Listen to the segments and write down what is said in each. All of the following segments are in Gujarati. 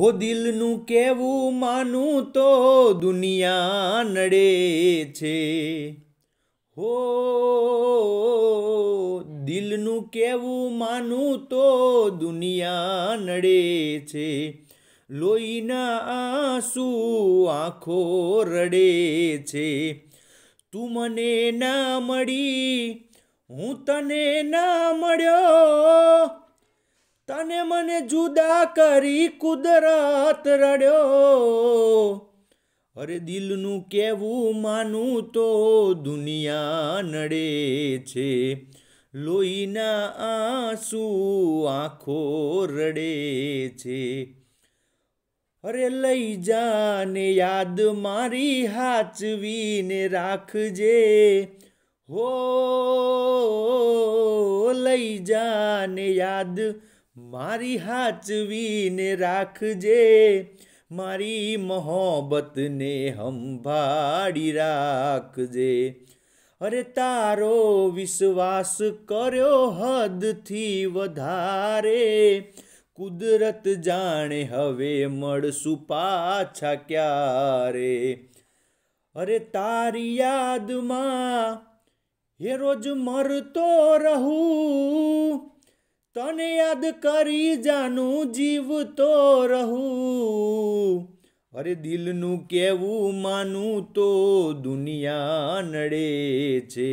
હો દિલનું કેવું માનું તો દુનિયા નડે છે હો દિલનું કેવું માનું તો દુનિયા નડે છે લોહીના આંસુ આંખો રડે છે તું મને ના મળી હું તને ના મળ્યો તને મને જુદા કરી કુદરત રડ્યો અરે દિલનું કહેવું માનું તો દુનિયા નડે છે લોહીના આંસુ આંખો રડે છે અરે લઈ જાને યાદ મારી હાચવીને રાખજે હો લઈ જાને યાદ મારી હાચવીને રાખજે મારી મોહબ્બતને હંભાળી રાખજે અરે તારો વિશ્વાસ કર્યો હદથી વધારે કુદરત જાણે હવે મળશું પાછા ક્યારે અરે તારી યાદમાં એ રોજ મરતો રહું તને યાદ કરી જાનું જીવતો રહું અરે દિલનું કેવું માનું તો દુનિયા નડે છે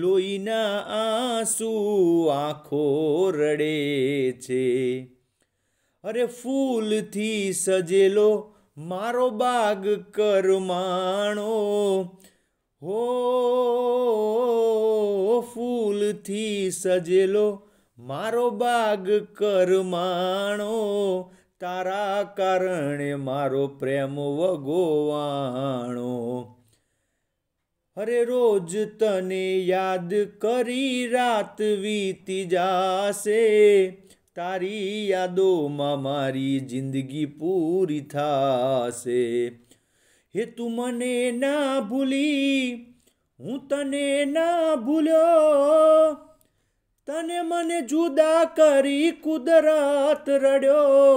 લોહીના આંસુ આંખો રડે છે અરે ફૂલથી સજેલો મારો બાગ કરમાણો હો ફૂલથી સજેલો મારો બાગ કરમાણો તારા કારણે મારો પ્રેમ વગોવાણો અરે રોજ તને યાદ કરી રાત વીતી જાશે તારી યાદોમાં મારી જિંદગી પૂરી થશે હે તું મને ના ભૂલી હું તને ના ભૂલ્યો તને મને જુદા કરી કુદરત રડ્યો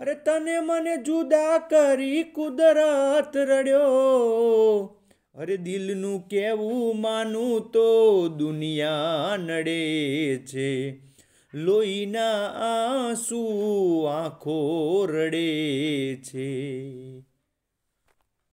અરે તને મને જુદા કરી કુદરત રડ્યો અરે દિલનું કેવું માનું તો દુનિયા નડે છે લોહીના આંસુ આંખો રડે છે